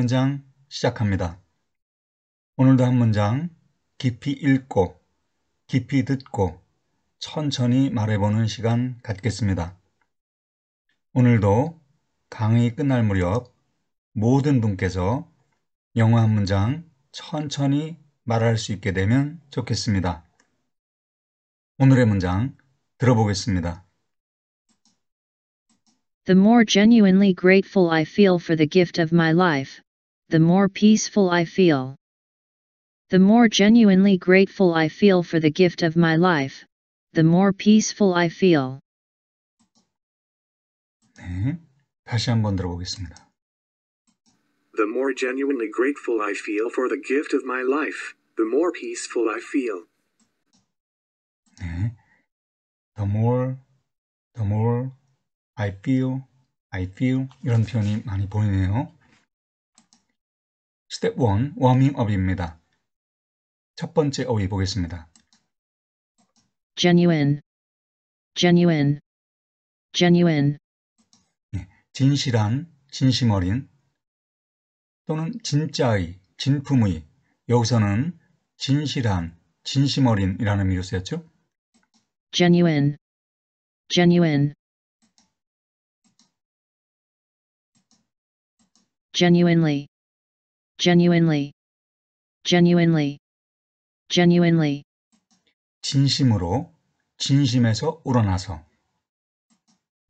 문장 시작합니다. 오늘도 한 문장 깊이 읽고 깊이 듣고 천천히 말해보는 시간 갖겠습니다. 오늘도 강의 끝날 무렵 모든 분께서 영어 한 문장 천천히 말할 수 있게 되면 좋겠습니다. 오늘의 문장 들어보겠습니다. The more genuinely grateful I feel for the gift of my life, the more peaceful I feel. The more genuinely grateful I feel for the gift of my life, the more peaceful I feel. 네, 다시 한번 들어보겠습니다. The more genuinely grateful I feel for the gift of my life, the more peaceful I feel. 네, the more, the more I feel, I feel 이런 표현이 많이 보이네요. 스텝 1 워밍업입니다. 첫 번째 어휘 보겠습니다. genuine genuine genuine 네, 진실한, 진심 어린 또는 진짜의, 진품의 여기서는 진실한, 진심 어린이라는 의미로 쓰였죠. genuine genuine genuinely genuinely, genuinely, genuinely. 진심으로, 진심에서 우러나서.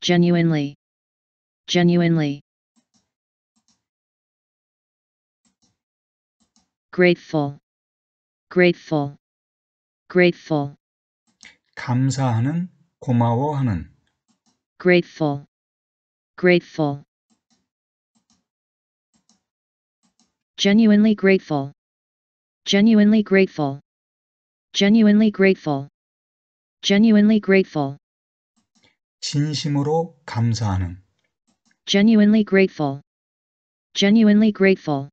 genuinely, genuinely. grateful, grateful, grateful. 감사하는, 고마워하는. grateful, grateful. genuinely grateful, genuinely grateful, genuinely grateful, genuinely grateful. 진심으로 감사하는 genuinely grateful, genuinely grateful.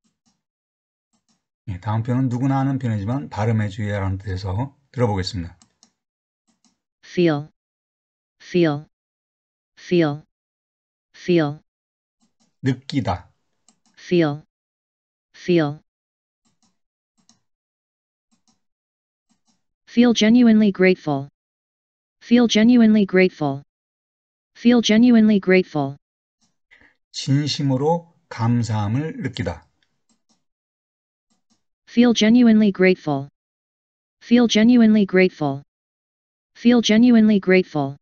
예, 다음 편은 누구나 하는 편이지만 발음에 주의하라는 뜻에서 들어보겠습니다. feel, feel, feel, feel. 느끼다 feel, feel. Feel genuinely grateful. Feel genuinely grateful. Feel genuinely grateful. 진심으로 감사함을 느끼다. Feel genuinely grateful. Feel genuinely grateful. Feel genuinely grateful.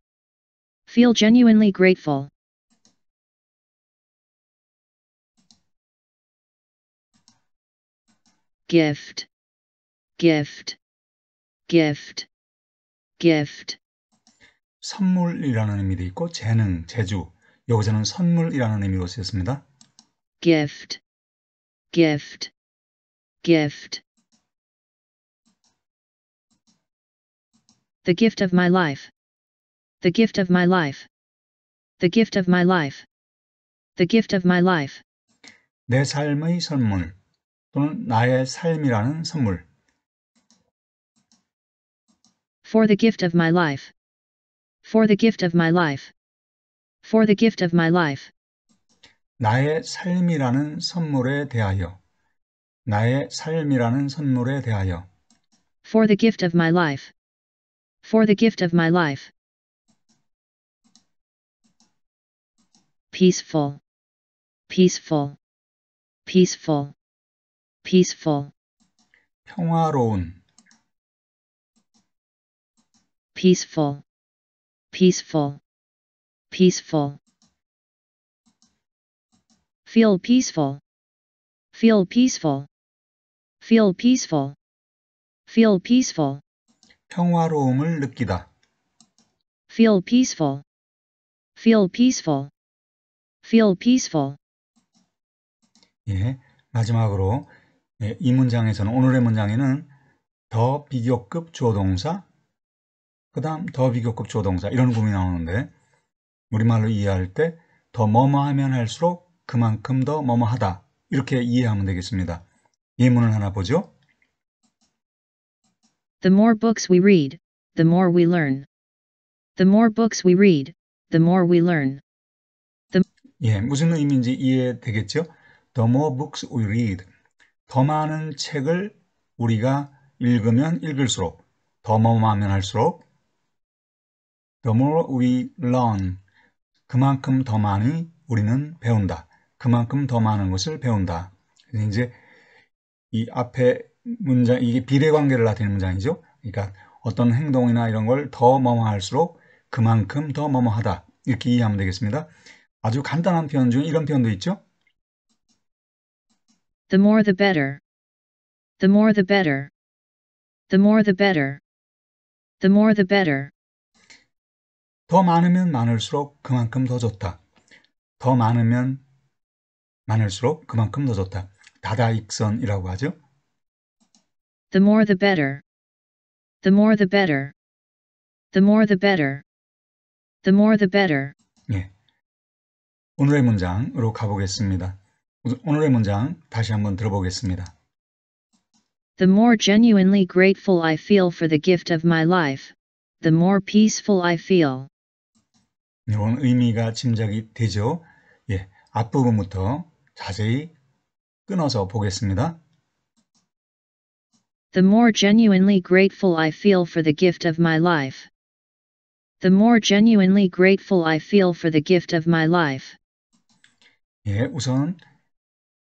Feel genuinely grateful. gift gift gift gift 선물이라는 의미도 있고 재능, 재주 여기서는 선물이라는 의미로 쓰였습니다. gift gift gift The gift of my life. The gift of my life. The gift of my life. The gift of my life. 내 삶의 선물. 또는 나의 삶이라는 선물. For the gift of my life. For the gift of my life. For the gift of my life. 나의 삶이라는 선물에 대하여. 나의 삶이라는 선물에 대하여. For the gift of my life. For the gift of my life. Peaceful. Peaceful. Peaceful. peaceful 평화로운 peaceful peaceful peaceful feel peaceful feel peaceful feel peaceful feel peaceful 평화로움을 느끼다 feel peaceful feel peaceful feel peaceful 예, 마지막으로 네, 이 문장에서는 오늘의 문장에는 더 비교급 조동사 그 다음 더 비교급 조동사 이런 구문이 나오는데 우리말로 이해할 때 더 뭐뭐하면 할수록 그만큼 더 뭐뭐하다 이렇게 이해하면 되겠습니다. 예문을 하나 보죠. The more books we read, the more we learn. The more books we read, the more we learn. 예, 무슨 의미인지 이해되겠죠? The more books we read, 더 많은 책을 우리가 읽으면 읽을수록 더 몸하면 할수록 The more we learn 그만큼 더 많이 우리는 배운다. 그만큼 더 많은 것을 배운다. 이제 이 앞에 문장 이게 비례관계를 나타내는 문장이죠. 그러니까 어떤 행동이나 이런 걸더 뭐뭐할수록 그만큼 더 뭐뭐하다 이렇게 이해하면 되겠습니다. 아주 간단한 표현 중에 이런 표현도 있죠. The more the better. The more the better. The more the better. The more the better. 더 많으면 많을수록 그만큼 더 좋다. 더 많으면 많을수록 그만큼 더 좋다. 다다익선이라고 하죠. The more the better. The more the better. The more the better. The more the better. 예. 오늘의 문장으로 가보겠습니다. 오늘의 문장 다시 한번 들어보겠습니다. The more genuinely grateful I feel for the gift of my life, the more peaceful I feel. 이런 의미가 짐작이 되죠? 예, 앞부분부터 자세히 끊어서 보겠습니다. The more genuinely grateful I feel for the gift of my life. The more genuinely grateful I feel for the gift of my life. 예, 우선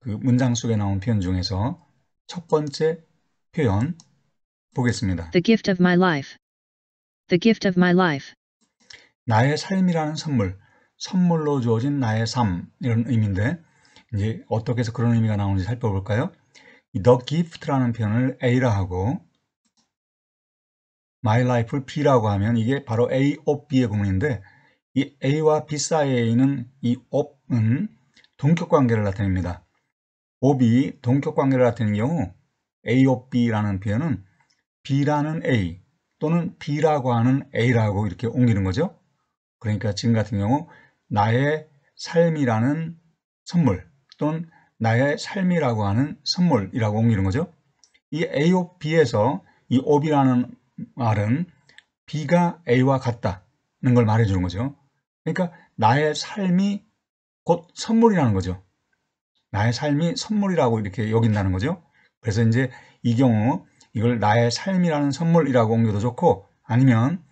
그 문장 속에 나온 표현 중에서 첫 번째 표현 보겠습니다. The gift of my life. The gift of my life. 나의 삶이라는 선물, 선물로 주어진 나의 삶 이런 의미인데 이제 어떻게 해서 그런 의미가 나오는지 살펴볼까요? The gift라는 표현을 A라 하고 my life를 B라고 하면 이게 바로 A of B의 구문인데 이 A와 B 사이에 있는 이 of은 동격 관계를 나타냅니다. OB 동격관계를 나타내는 경우 A of B라는 표현은 B라는 A 또는 B라고 하는 A라고 이렇게 옮기는 거죠. 그러니까 지금 같은 경우 나의 삶이라는 선물 또는 나의 삶이라고 하는 선물이라고 옮기는 거죠. 이 A of B에서 이 OB라는 말은 B가 A와 같다는 걸 말해주는 거죠. 그러니까 나의 삶이 곧 선물이라는 거죠. 나의 삶이 선물이라고 이렇게 여긴다는 거죠. 그래서 이제 이 경우 이걸 나의 삶이라는 선물이라고 옮겨도 좋고 아니면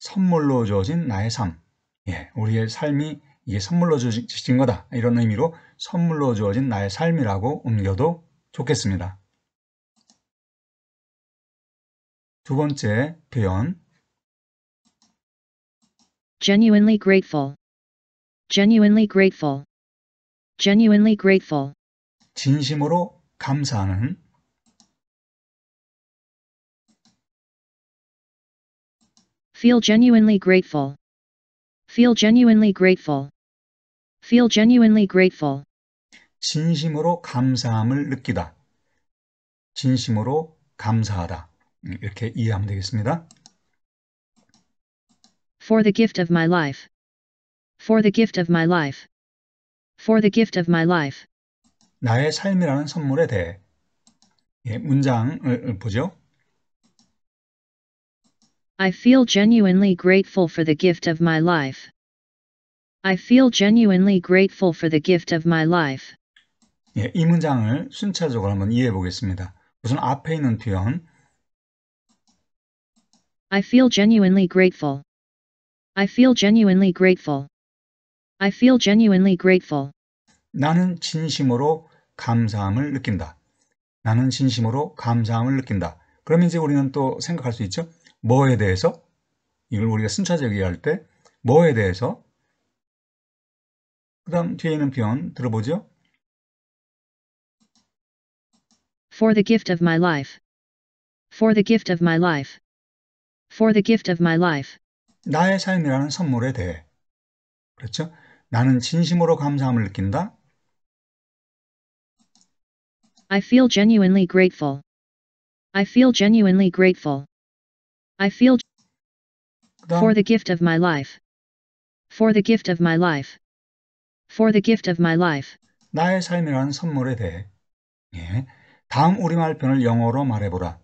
선물로 주어진 나의 삶. 예, 우리의 삶이 이게 선물로 주어진 거다. 이런 의미로 선물로 주어진 나의 삶이라고 옮겨도 좋겠습니다. 두 번째 표현 genuinely grateful genuinely grateful genuinely grateful. 진심으로 감사하는 feel genuinely grateful. feel genuinely grateful. feel genuinely grateful. 진심으로 감사함을 느끼다. 진심으로 감사하다. 이렇게 이해하면 되겠습니다. for the gift of my life. for the gift of my life. for the gift of my life. 나의 삶이라는 선물에 대해 예, 문장을 보죠. I feel genuinely grateful for the gift of my life. I feel genuinely grateful for the gift of my life. 예, 이 문장을 순차적으로 한번 이해해 보겠습니다. 우선 앞에 있는 표현 I feel genuinely grateful. I feel genuinely grateful. I feel genuinely grateful. 나는 진심으로 감사함을 느낀다. 나는 진심으로 감사함을 느낀다. 그러면 이제 우리는 또 생각할 수 있죠. 뭐에 대해서? 이걸 우리가 순차적 이해할 때 뭐에 대해서? 그 다음 뒤에 있는 표현 들어보죠. For the gift of my life. For the gift of my life. For the gift of my life. 나의 삶이라는 선물에 대해. 그렇죠? 나는 진심으로 감사함을 느낀다. I feel genuinely grateful. I feel genuinely grateful. I feel for the gift of my life. For the gift of my life. For the gift of my life. 나의 삶이라는 선물에 대해. 예. 다음 우리말 편을 영어로 말해보라.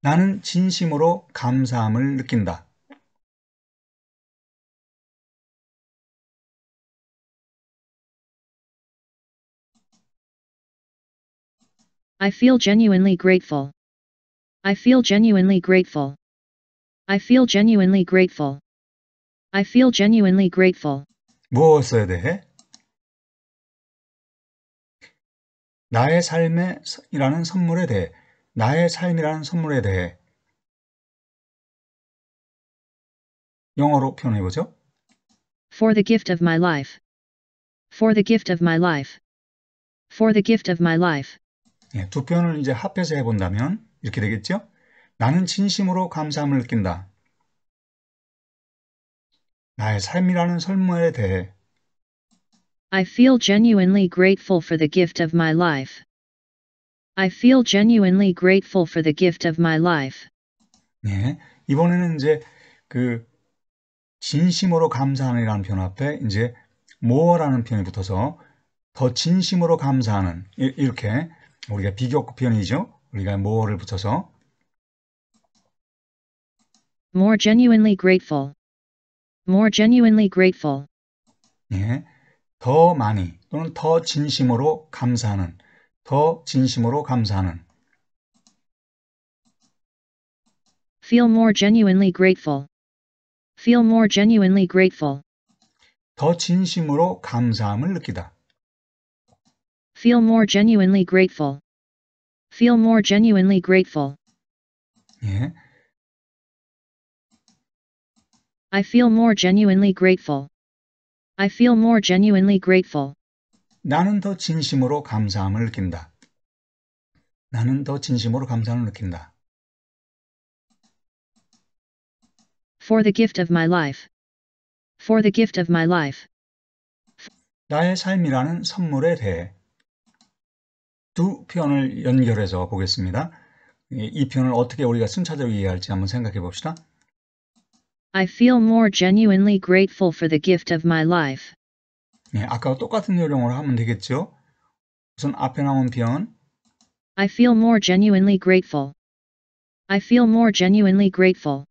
나는 진심으로 감사함을 느낀다. I feel genuinely grateful. I feel genuinely grateful. I feel genuinely grateful. I feel genuinely grateful. 무엇에 대해? 나의 삶이라는 선물에 대해. 나의 삶이라는 선물에 대해. 영어로 표현해 보죠. For the gift of my life. For the gift of my life. For the gift of my life. 예, 두 표현을 이제 합해서 해본다면 이렇게 되겠죠? 나는 진심으로 감사함을 느낀다. 나의 삶이라는 설물에 대해 I feel genuinely grateful for the gift of my life. I feel genuinely grateful for the gift of my life. 네, 이번에는 이제 그 진심으로 감사하는이라는 표현 앞에 이제 more라는 표현이 붙어서 더 진심으로 감사하는 이렇게 우리가 비교 표현이죠. 우리가 more를 붙여서 more genuinely grateful more genuinely grateful 예. 더 많이 또는 더 진심으로 감사하는 더 진심으로 감사하는 feel more genuinely grateful feel more genuinely grateful 더 진심으로 감사함을 느끼다 Feel more genuinely grateful. Feel more genuinely grateful. Yeah. I feel more genuinely grateful. I feel more genuinely grateful. 나는 더 진심으로 감사함을 느낀다. 나는 더 진심으로 감사함을 느낀다. For the gift of my life. For the gift of my life. 나의 삶이라는 선물에 대해 두 표현을 연결해서 보겠습니다. 이 표현을 어떻게 우리가 순차적으로 이해할지 한번 생각해 봅시다. I feel more genuinely grateful for the gift of my life. 네, 아까와 똑같은 요령으로 하면 되겠죠. 우선 앞에 나온 표현 I feel more genuinely grateful. I feel more genuinely grateful.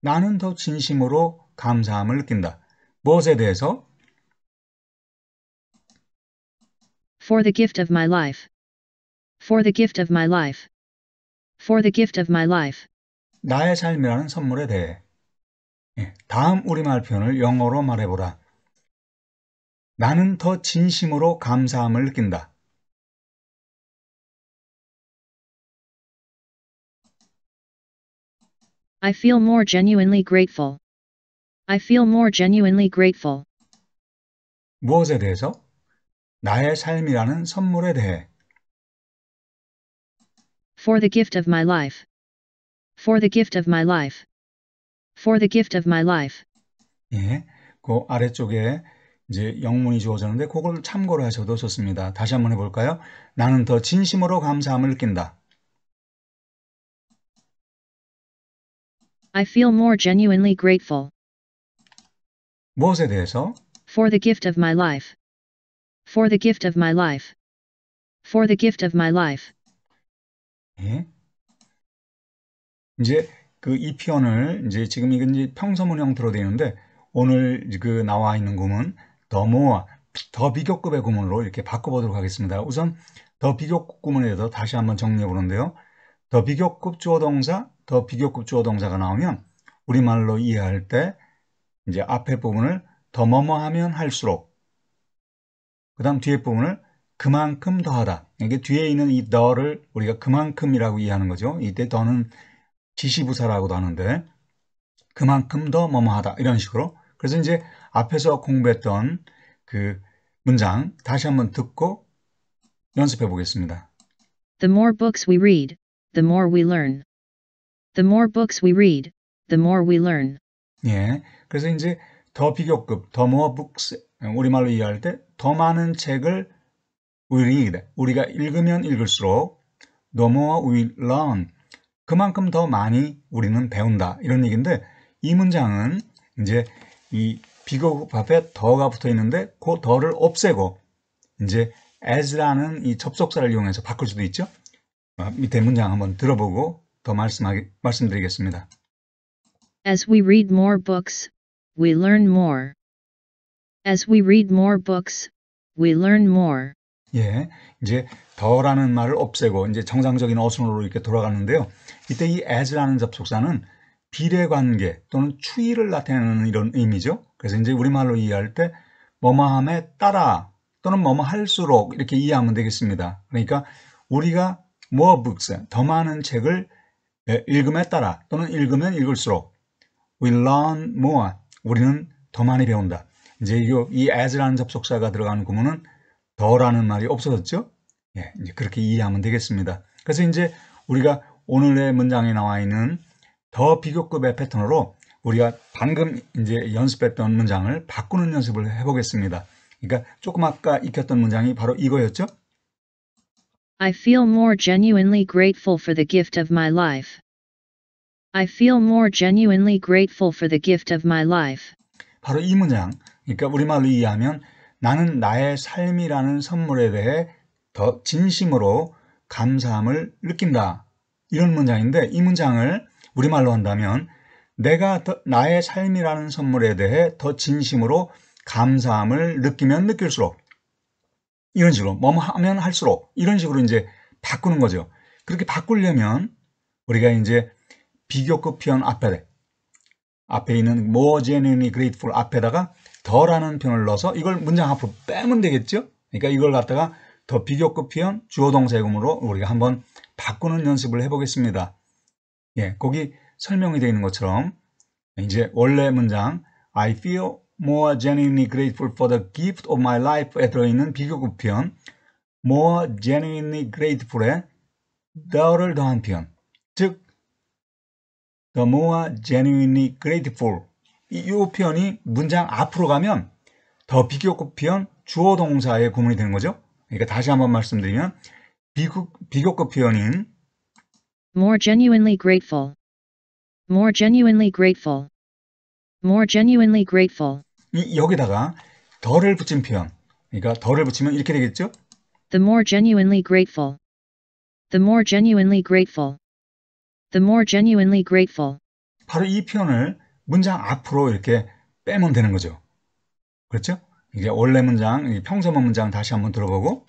나는 더 진심으로 감사함을 느낀다. 무엇에 대해서? For the gift of my life. For the gift of my life. For the gift of my life. 나의 삶이라는 선물에 대해. 다음 우리말 표현을 영어로 말해보라. 나는 더 진심으로 감사함을 느낀다. I feel more genuinely grateful. I feel more genuinely grateful. 무엇에 대해서? 나의 삶이라는 선물에 대해 For the gift of my life. For the gift of my life. For the gift of my life. 예, 그 아래쪽에 이제 영문이 주어졌는데 그걸 참고로 하셔도 좋습니다. 다시 한번 해볼까요? 나는 더 진심으로 감사함을 느낀다. I feel more genuinely grateful. 무엇에 대해서? For the gift of my life. For the gift of my life. For the gift of my life. 예? 이제 그 이 표현을 이제 지금 이건 이제 평서문형 들어되는데 오늘 그 나와 있는 구문 더 모어 더 비교급의 구문으로 이렇게 바꿔보도록 하겠습니다. 우선 더 비교급 구문에 대해서 다시 한번 정리해 보는데요. 더 비교급 주어 동사, 더 비교급 주어 동사가 나오면 우리말로 이해할 때 이제 앞에 부분을 더 뭐 뭐 하면 할수록 그 다음 뒤에 부분을 그만큼 더하다. 이게 뒤에 있는 이 너를 우리가 그만큼이라고 이해하는 거죠. 이때 더는 지시부사라고도 하는데 그만큼 더 뭐뭐하다 이런 식으로 그래서 이제 앞에서 공부했던 그 문장 다시 한번 듣고 연습해 보겠습니다. The more books we read, the more we learn. The more books we read, the more we learn. 예, 그래서 이제 더 비교급, 더 more books 예, 우리말로 이해할 때 더 많은 책을 우리가 읽으면 읽을수록 the more we learn 그만큼 더 많이 우리는 배운다 이런 얘기인데 이 문장은 이제 이 비교 앞에 더가 붙어 있는데 그 더를 없애고 이제 as라는 이 접속사를 이용해서 바꿀 수도 있죠. 아, 밑에 문장 한번 들어보고 더 말씀하기, 말씀드리겠습니다. As we read more books, we learn more. As we read more books, we learn more. 예, 이제 더라는 말을 없애고 이제 정상적인 어순으로 이렇게 돌아가는데요. 이때 이 as라는 접속사는 비례관계 또는 추이를 나타내는 이런 의미죠. 그래서 이제 우리말로 이해할 때 뭐뭐함에 따라 또는 뭐뭐 할수록 이렇게 이해하면 되겠습니다. 그러니까 우리가 more 뭐 books, 더 많은 책을 예, 읽음에 따라 또는 읽으면 읽을수록 we learn more, 우리는 더 많이 배운다. 이제 요, 이 as라는 접속사가 들어가는 구문은 더라는 말이 없어졌죠? 예, 이제 그렇게 이해하면 되겠습니다. 그래서 이제 우리가 오늘의 문장에 나와 있는 더 비교급의 패턴으로 우리가 방금 이제 연습했던 문장을 바꾸는 연습을 해보겠습니다. 그러니까 조금 아까 익혔던 문장이 바로 이거였죠? I feel more genuinely grateful for the gift of my life. I feel more genuinely grateful for the gift of my life. 바로 이 문장. 그러니까 우리말로 이해하면 나는 나의 삶이라는 선물에 대해 더 진심으로 감사함을 느낀다. 이런 문장인데 이 문장을 우리말로 한다면 내가 나의 삶이라는 선물에 대해 더 진심으로 감사함을 느끼면 느낄수록 이런 식으로 뭐뭐 하면 할수록 이런 식으로 이제 바꾸는 거죠. 그렇게 바꾸려면 우리가 이제 비교급 표현 앞에 앞에 있는 more genuinely grateful 앞에다가 더라는 표현을 넣어서 이걸 문장 앞으로 빼면 되겠죠? 그러니까 이걸 갖다가 더 비교급 표현 주어동사의금으로 우리가 한번 바꾸는 연습을 해보겠습니다. 예, 거기 설명이 되어 있는 것처럼 이제 원래 문장 I feel more genuinely grateful for the gift of my life에 들어있는 비교급 표현 more genuinely grateful에 the를 더한 표현 즉 the more genuinely grateful 이 표현이 문장 앞으로 가면 더 비교급 표현 주어 동사의 구문이 되는 거죠. 그러니까 다시 한번 말씀드리면 비교, 비교급 표현인 more genuinely grateful more genuinely grateful more genuinely grateful 이, 여기다가 더를 붙인 표현 그러니까 더를 붙이면 이렇게 되겠죠? the more genuinely grateful the more genuinely grateful the more genuinely grateful 바로 이 표현을 문장 앞으로 이렇게 빼면 되는 거죠. 그렇죠? 이게 원래 문장, 평서문 문장 다시 한번 들어보고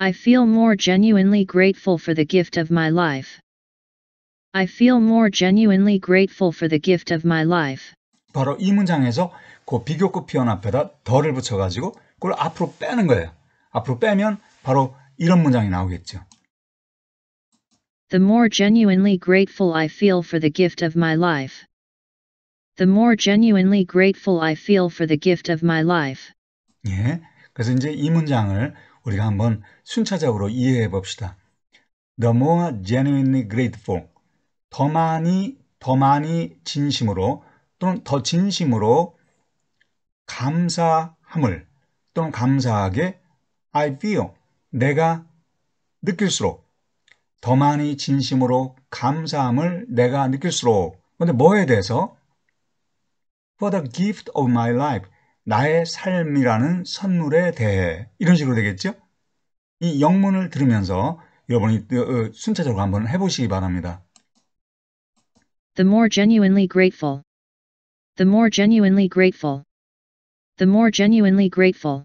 I feel more genuinely grateful for the gift of my life. I feel more genuinely grateful for the gift of my life. 바로 이 문장에서 그 비교급 표현 앞에다 더를 붙여가지고 그걸 앞으로 빼는 거예요. 앞으로 빼면 바로 이런 문장이 나오겠죠. The more genuinely grateful I feel for the gift of my life. the more genuinely grateful I feel for the gift of my life. 예. 그래서 이제 이 문장을 우리가 한번 순차적으로 이해해 봅시다. The more genuinely grateful. 더 많이 더 많이 진심으로 또는 더 진심으로 감사함을 또는 감사하게 I feel 내가 느낄수록 더 많이 진심으로 감사함을 내가 느낄수록 근데 뭐에 대해서 for the gift of my life. 나의 삶이라는 선물에 대해 이런 식으로 되겠죠? 이 영문을 들으면서 여러분이 순차적으로 한번 해보시기 바랍니다. The more genuinely grateful. The more genuinely grateful. The more genuinely grateful.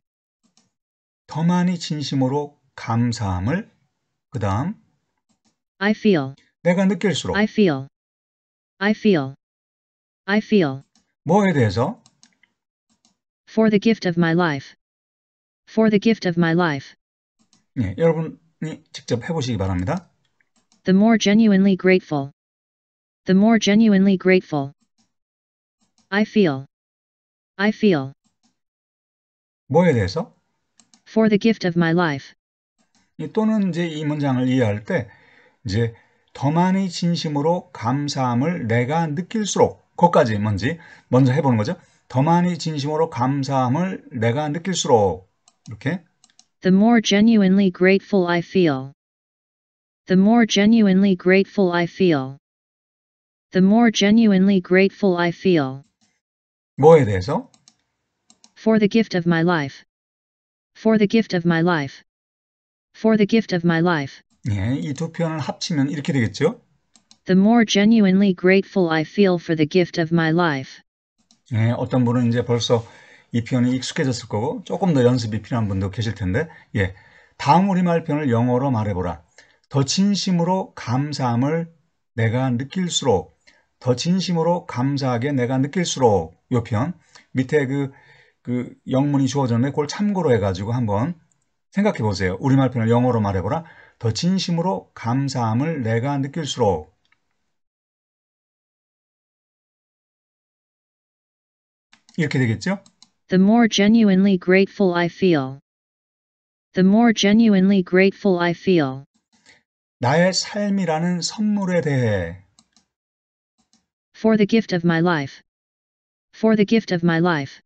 더 많이 진심으로 감사함을 그다음 I feel 내가 느낄수록 I feel I feel I feel 뭐에 대해서? For the gift of my life. For the gift of my life. 네, 여러분이 직접 해보시기 바랍니다. The more genuinely grateful. The more genuinely grateful. I feel. I feel. 뭐에 대해서? For the gift of my life. 또는 이제 이 문장을 이해할 때 이제 더 많이 진심으로 감사함을 내가 느낄수록 그것까지 뭔지 먼저 해보는 거죠. 더 많이 진심으로 감사함을 내가 느낄수록 이렇게 The more genuinely grateful I feel. The more genuinely grateful I feel. The more genuinely grateful I feel. 뭐에 대해서? For the gift of my life. For the gift of my life. For the gift of my life. 예, 이두 표현을 합치면 이렇게 되겠죠? the more genuinely grateful I feel for the gift of my life. 네, 어떤 분은 이제 벌써 이 표현이 익숙해졌을 거고 조금 더 연습이 필요한 분도 계실 텐데 예, 다음 우리말 표현을 영어로 말해보라. 더 진심으로 감사함을 내가 느낄수록 더 진심으로 감사하게 내가 느낄수록 이 표현 밑에 그, 그 영문이 주어졌는데 그걸 참고로 해가지고 한번 생각해 보세요. 우리말 표현을 영어로 말해보라. 더 진심으로 감사함을 내가 느낄수록 이렇게 되겠죠? The more genuinely grateful I feel. The more genuinely grateful I feel. 나의 삶이라는 선물에 대해 For the gift of my life. For the gift of my life.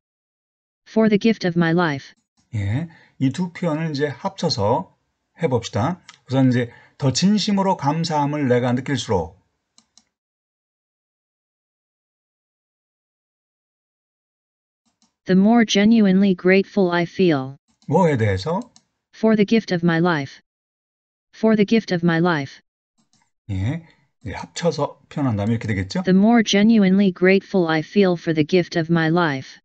For the gift of my life. 예, 이 두 표현을 이제 합쳐서 해봅시다. 우선 이제 더 진심으로 감사함을 내가 느낄수록 the more genuinely grateful I feel. 뭐에 대해서? For the gift of my life. For the gift of my life. 예, 예 합쳐서 표현한다면 이렇게 되겠죠? The more genuinely grateful I feel for the gift of my life.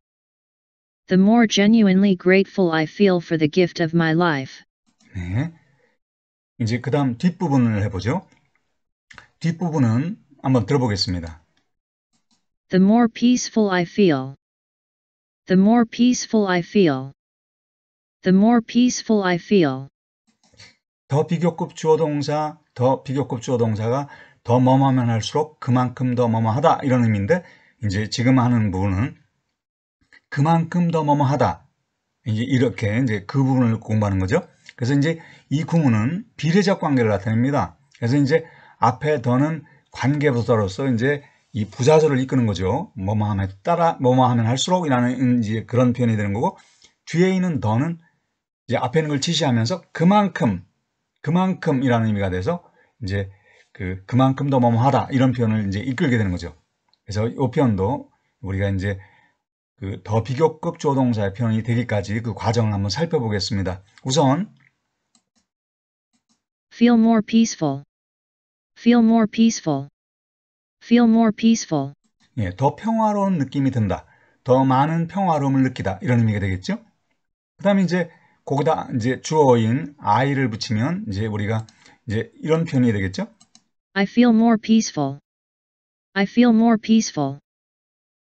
The more genuinely grateful I feel for the gift of my life. 네. 이제 그다음 뒷부분을 해보죠. 뒷부분은 한번 들어보겠습니다. The more peaceful I feel. The more peaceful I feel. The more peaceful I feel. 더 비교급 주어 동사, 더 비교급 주어 동사가 더 뭐뭐면 하 할수록 그만큼 더 뭐뭐하다 이런 의미인데 이제 지금 하는 부분은 그만큼 더 뭐뭐하다 이제 이렇게 이제 그 부분을 공부하는 거죠. 그래서 이제 이 구문은 비례적 관계를 나타냅니다. 그래서 이제 앞에 더는 관계부서로서 이제 이 부자절을 이끄는 거죠. 뭐뭐 하면 따라 뭐뭐 하면 할수록 이라는 이제 그런 표현이 되는 거고 뒤에 있는 더는 이제 앞에 있는 걸 지시하면서 그만큼 그만큼이라는 의미가 돼서 이제 그 그만큼 더 뭐뭐 하다 이런 표현을 이제 이끌게 되는 거죠. 그래서 이 표현도 우리가 이제 그 더 비교급 조동사의 표현이 되기까지 그 과정을 한번 살펴보겠습니다. 우선 feel more peaceful feel more peaceful feel more peaceful. 예, 더 평화로운 느낌이 든다. 더 많은 평화로움을 느끼다. 이런 의미가 되겠죠? 그 다음에 이제 거기다 이제 주어인 I를 붙이면 이제 우리가 이제 이런 표현이 되겠죠? I feel more peaceful. I feel more peaceful.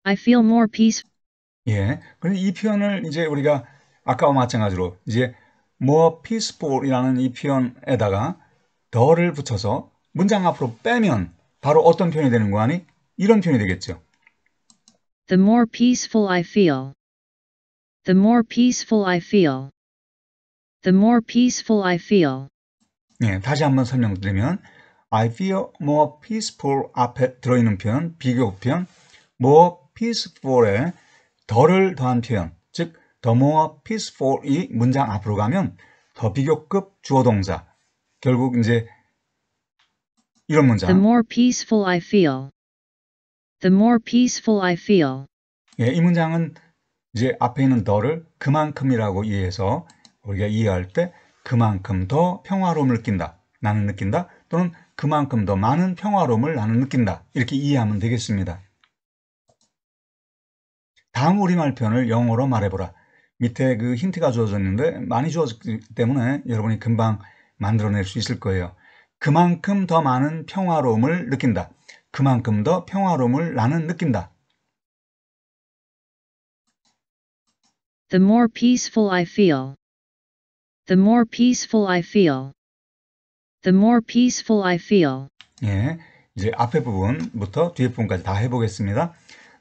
I feel more peaceful. 예. 그래서 이 표현을 이제 우리가 아까와 마찬가지로 이제 more peaceful이라는 이 표현에다가 더를 붙여서 문장 앞으로 빼면 바로 어떤 표현이 되는 거 아니? 이런 표현이 되겠죠. The more peaceful I feel. The more peaceful I feel. The more peaceful I feel. 네, 다시 한번 설명드리면 I feel more peaceful 앞에 들어있는 표현, 비교 표현 more peaceful에 더를 더한 표현 즉 the more peaceful이 문장 앞으로 가면 더 비교급 주어동사 결국 이제 이런 문장. The more peaceful I feel. The more peaceful I feel. 예, 이 문장은 이제 앞에 있는 너를 그만큼이라고 이해해서 우리가 이해할 때 그만큼 더 평화로움을 느낀다. 나는 느낀다. 또는 그만큼 더 많은 평화로움을 나는 느낀다. 이렇게 이해하면 되겠습니다. 다음 우리말 편을 영어로 말해보라. 밑에 그 힌트가 주어졌는데 많이 주어졌기 때문에 여러분이 금방 만들어낼 수 있을 거예요. 그만큼 더 많은 평화로움을 느낀다. 그만큼 더 평화로움을 나는 느낀다. The more peaceful I feel. The more peaceful I feel. The more peaceful I feel. 예, 이제 앞에 부분부터 뒤에 부분까지 다 해보겠습니다.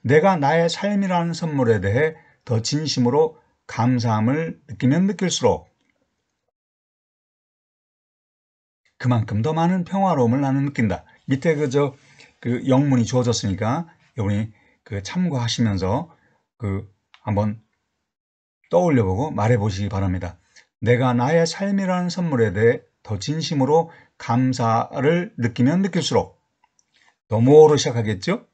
내가 나의 삶이라는 선물에 대해 더 진심으로 감사함을 느끼면 느낄수록 그만큼 더 많은 평화로움을 나는 느낀다. 밑에 그저 그 영문이 주어졌으니까 여러분이 그 참고하시면서 그 한번 떠올려보고 말해보시기 바랍니다. 내가 나의 삶이라는 선물에 대해 더 진심으로 감사를 느끼면 느낄수록 더 뭐로 시작하겠죠?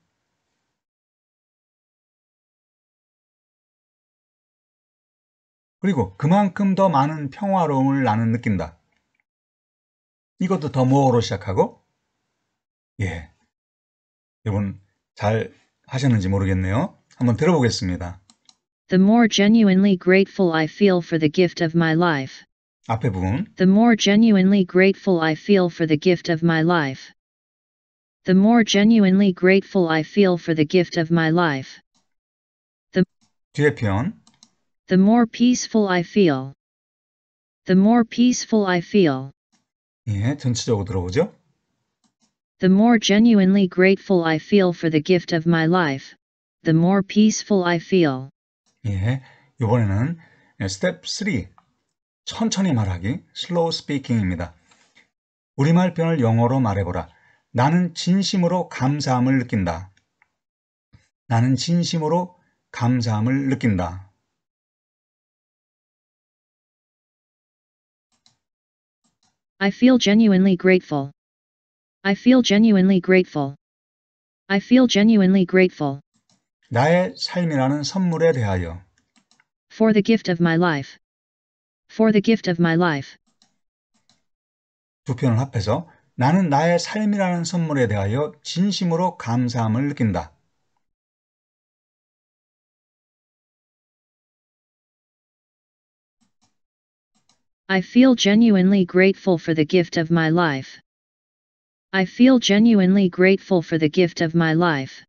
그리고 그만큼 더 많은 평화로움을 나는 느낀다. 이것도 더 모어로 시작하고 예 여러분 잘 하셨는지 모르겠네요. 한번 들어보겠습니다. The more genuinely grateful I feel for the gift of my life. 앞에 부분 The more genuinely grateful I feel for the gift of my life. The more genuinely grateful I feel for the gift of my life. The 뒤에 표현 The more peaceful I feel. The more peaceful I feel. 예, 전체적으로 들어보죠. The more genuinely grateful I feel for the gift of my life, the more peaceful I feel. 예, 이번에는 스텝 3 천천히 말하기 slow speaking입니다. 우리말 편을 영어로 말해보라. 나는 진심으로 감사함을 느낀다. 나는 진심으로 감사함을 느낀다. I feel genuinely grateful. I feel genuinely grateful. I feel genuinely grateful. 나의 삶이라는 선물에 대하여. For the gift of my life. For the gift of my life. 두 표현을 합해서 나는 나의 삶이라는 선물에 대하여 진심으로 감사함을 느낀다. I feel genuinely grateful for the gift of my life. I feel genuinely grateful for the gift of my life.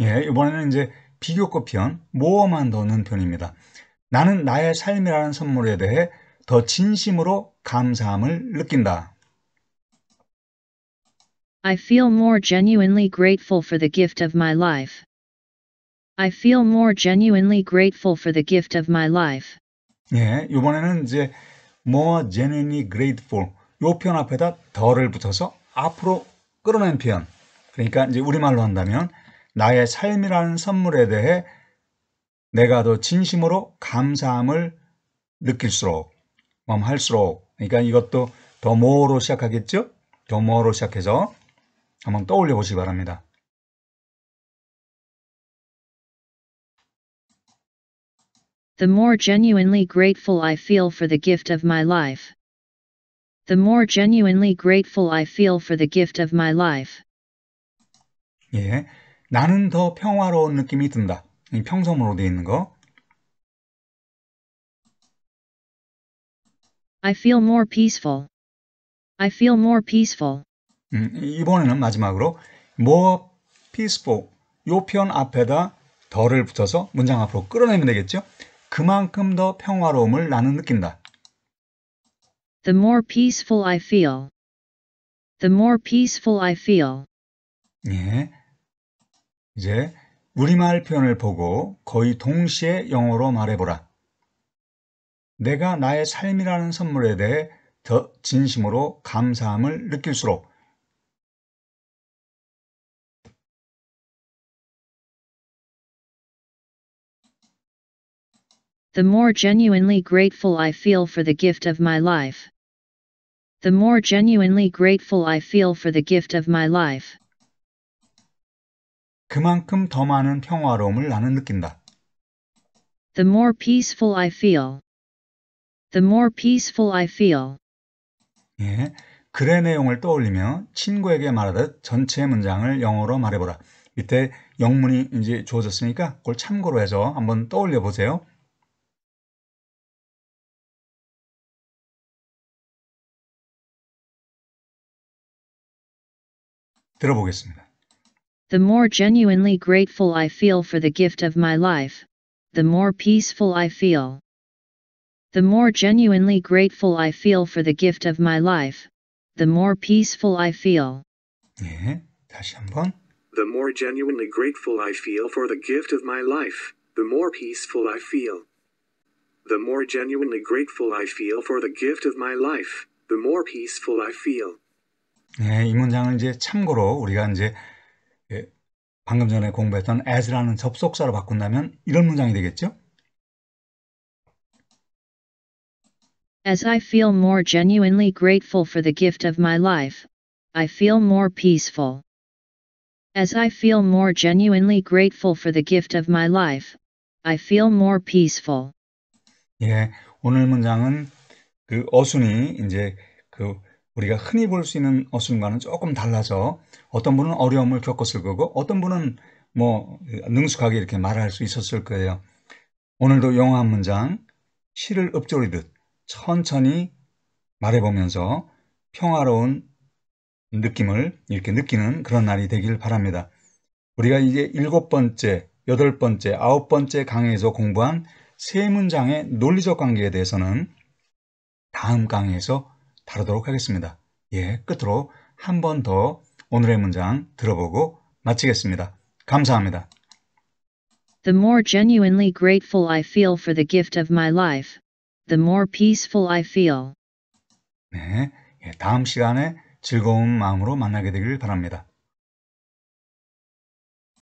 예, 이번에는 이제 비교급 편, 모험한 더는 편입니다. 나는 나의 삶이라는 선물에 대해 더 진심으로 감사함을 느낀다. I feel more genuinely grateful for the gift of my life. I feel more genuinely grateful for the gift of my life. 예, 이번에는 이제 more genuinely grateful. 요 표현 앞에다 더를 붙어서 앞으로 끌어낸 표현. 그러니까 이제 우리말로 한다면 나의 삶이라는 선물에 대해 내가 더 진심으로 감사함을 느낄수록 할수록 그러니까 이것도 더 모어로 시작하겠죠? 더 모어로 시작해서 한번 떠올려 보시기 바랍니다. the more genuinely grateful I feel for the gift of my life. The more genuinely grateful I feel for the gift of my life. 예, 나는 더 평화로운 느낌이 든다. 평소문으로 돼 있는 거. I feel more peaceful. I feel more peaceful. 음, 이번에는 마지막으로 more peaceful 요 표현 앞에다 더 를 붙여서 문장 앞으로 끌어내면 되겠죠? 그만큼 더 평화로움을 나는 느낀다. The more peaceful I feel. The more peaceful I feel. 예. 이제 우리말 표현을 보고 거의 동시에 영어로 말해보라. 내가 나의 삶이라는 선물에 대해 더 진심으로 감사함을 느낄수록 the more genuinely grateful I feel for the gift of my life. The more genuinely grateful I feel for the gift of my life. 그만큼 더 많은 평화로움을 나는 느낀다. The more peaceful I feel. The more peaceful I feel. 예, 글의 내용을 떠올리며 친구에게 말하듯 전체 문장을 영어로 말해보라. 밑에 영문이 이제 주어졌으니까 그걸 참고로 해서 한번 떠올려 보세요. 들어보겠습니다. The more genuinely grateful I feel for the gift of my life, the more peaceful I feel. The more genuinely grateful I feel for the gift of my life, the more peaceful I feel. 예, 다시 한번. The more genuinely grateful I feel for the gift of my life, the more peaceful I feel. The more genuinely grateful I feel for the gift of my life, the more peaceful I feel. 네, 이 문장을 이제 참고로 우리가 이제 방금 전에 공부했던 as라는 접속사로 바꾼다면 이런 문장이 되겠죠? As I feel more genuinely grateful for the gift of my life, I feel more peaceful. As I feel more genuinely grateful for the gift of my life, I feel more peaceful. 예, 오늘 문장은 그 어순이 이제 그 우리가 흔히 볼 수 있는 어순과는 조금 달라서 어떤 분은 어려움을 겪었을 거고 어떤 분은 뭐 능숙하게 이렇게 말할 수 있었을 거예요. 오늘도 영어 한 문장 시를 읊조리듯 천천히 말해보면서 평화로운 느낌을 이렇게 느끼는 그런 날이 되길 바랍니다. 우리가 이제 일곱 번째, 여덟 번째, 아홉 번째 강의에서 공부한 세 문장의 논리적 관계에 대해서는 다음 강의에서 다루도록 하겠습니다. 예, 끝으로 한 번 더 오늘의 문장 들어보고 마치겠습니다. 감사합니다. The more genuinely grateful I feel for the gift of my life, the more peaceful I feel. 네, 다음 시간에 즐거운 마음으로 만나게 되길 바랍니다.